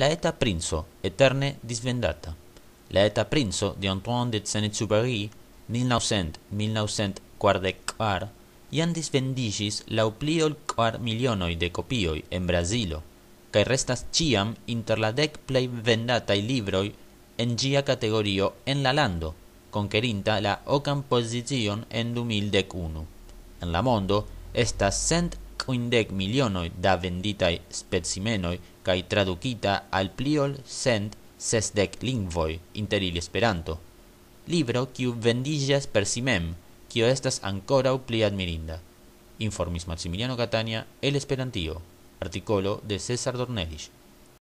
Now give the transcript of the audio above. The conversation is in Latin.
la eta princo, eterne disvendata. La eta princo di Antoine de Saint-Exupéry, 1900-1944, ian disvendigis la upliol quar milionoi de copioi en Brasilo, cae restas ciam inter la dec plei vendatai libroi en gia categoria en la lando, conquerinta la ocan position en 2011. En la mondo, estas cent quindec milionoi da venditae specimenoi cae traducita al pliol cent sesdec lingvoi inter ili esperanto. Libro quiu vendigias per si mem, quio estas ancorau pli admirinda. Informis Maximiliano Catania, el esperantio, articolo de César Dornelich.